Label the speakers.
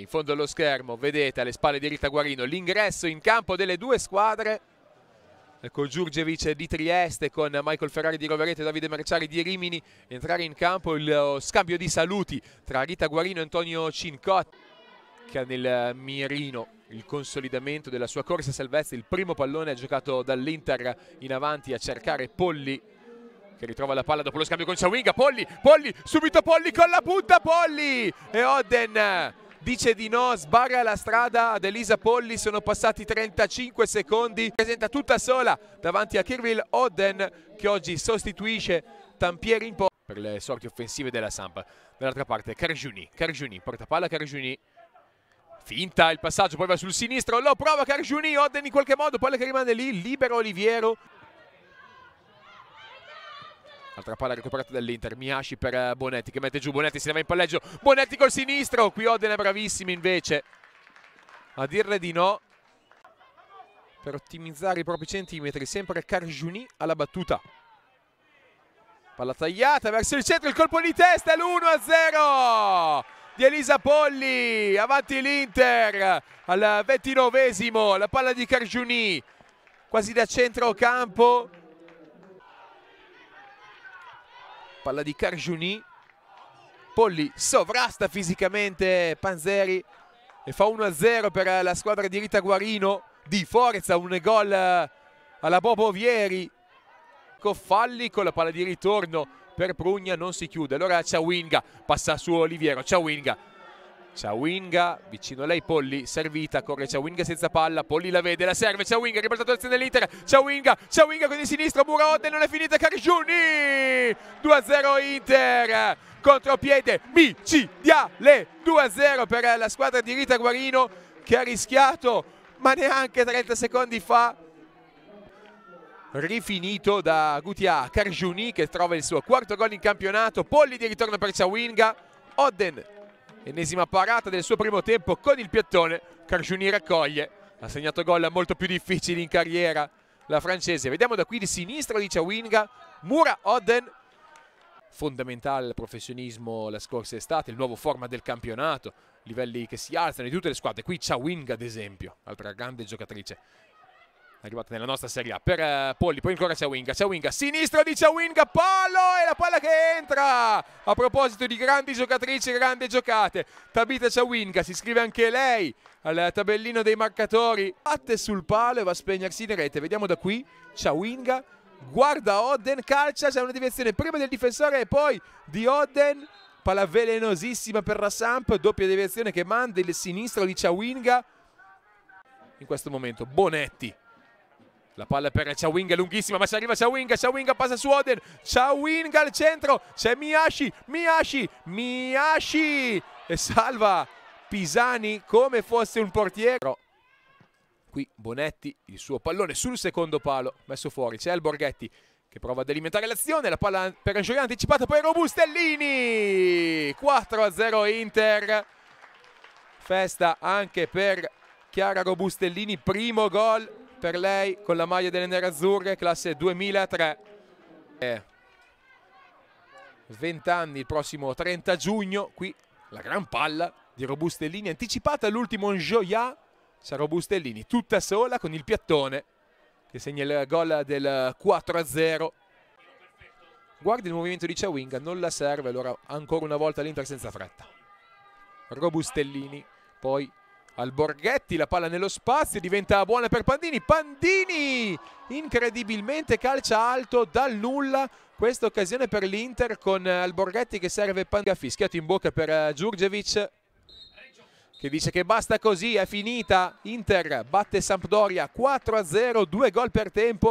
Speaker 1: in fondo allo schermo vedete alle spalle di Rita Guarino l'ingresso in campo delle due squadre con ecco, Giurgevic di Trieste, con Michael Ferrari di Rovereto e Davide Merciari di Rimini entrare in campo il oh, scambio di saluti tra Rita Guarino e Antonio Cincotti che ha nel eh, mirino il consolidamento della sua corsa salvezza il primo pallone giocato dall'Inter in avanti a cercare Polli che ritrova la palla dopo lo scambio con Ciawinga Polli, Polli, subito Polli con la punta Polli e Odden dice di no, sbarra la strada ad Elisa Polli, sono passati 35 secondi, presenta tutta sola davanti a Kirville Odden che oggi sostituisce Tampieri in po' per le sorti offensive della Samp. Dall'altra parte Cargiuni, Cargiuni, portapalla Cargiuni. Finta il passaggio, poi va sul sinistro, lo prova Cargiuni, Odden in qualche modo, palla che rimane lì, libero Oliviero. Altra palla recuperata dall'Inter, Miasci per eh, Bonetti che mette giù, Bonetti si leva in palleggio, Bonetti col sinistro, qui Oden è bravissimo invece a dirle di no per ottimizzare i propri centimetri, sempre Cargiuni alla battuta. Palla tagliata verso il centro, il colpo di testa, l'1-0 di Elisa Polli, avanti l'Inter al ventinovesimo, la palla di Cargiuni quasi da centro campo palla di Cargiuni Polli sovrasta fisicamente Panzeri e fa 1-0 per la squadra di Rita Guarino di forza un gol eh, alla Bobo Vieri Coffalli con la palla di ritorno per Prugna non si chiude allora Ciawinga passa su Oliviero Ciawinga Ciawinga, vicino a lei Polli, servita, corre Ciawinga senza palla, Polli la vede, la serve, Ciawinga, ribaltato l'azione dell'Inter, Ciawinga, Ciawinga con il sinistro, Muraotte, non è finita, Cargiuni, 2-0 Inter, contropiede, micidiale, 2-0 per la squadra di Rita Guarino che ha rischiato, ma neanche 30 secondi fa, rifinito da Gutià, Cargiuni che trova il suo quarto gol in campionato, Polli di ritorno per Ciawinga, Odden Ennesima parata del suo primo tempo con il piattone. Cargiuni raccoglie. Ha segnato gol molto più difficili in carriera la francese. Vediamo da qui di sinistra, di Winga. Mura Odden. Fondamentale il professionismo la scorsa estate, il nuovo format del campionato, livelli che si alzano di tutte le squadre. Qui c'è ad esempio, altra grande giocatrice arrivata nella nostra Serie A per eh, Polli, poi ancora Ciawinga, Ciawinga, sinistro di Ciawinga, Pollo e la palla che entra! A proposito di grandi giocatrici, grandi giocate, Tabita Ciawinga si iscrive anche lei al tabellino dei marcatori, batte sul palo e va a spegnersi in rete, vediamo da qui Ciawinga, guarda Odden, calcia, c'è una deviazione prima del difensore e poi di Odden, palla velenosissima per la Samp, doppia deviazione che manda il sinistro di Ciawinga, in questo momento Bonetti la palla per è lunghissima, ma se arriva Chawinga, Chawinga passa su Oden. Chawinga al centro, c'è Miyashi, Miyashi, Miyashi e salva Pisani come fosse un portiere. Qui Bonetti, il suo pallone sul secondo palo, messo fuori, c'è il Borghetti che prova ad alimentare l'azione, la palla per Angiolini anticipata poi Robustellini. 4-0 Inter. Festa anche per Chiara Robustellini, primo gol per lei con la maglia delle nerazzurre, classe 2003. 20 anni, il prossimo 30 giugno, qui la gran palla di Robustellini, anticipata all'ultimo Gioia, sarà Robustellini tutta sola con il piattone che segna il gol del 4-0. Guardi il movimento di Chawinga, non la serve, allora ancora una volta l'Inter senza fretta. Robustellini, poi al Borghetti, la palla nello spazio, diventa buona per Pandini, Pandini incredibilmente calcia alto dal nulla, questa occasione per l'Inter con eh, Alborghetti che serve Pandini, ha fischiato in bocca per Giurgevic eh, che dice che basta così, è finita, Inter batte Sampdoria 4-0, due gol per tempo.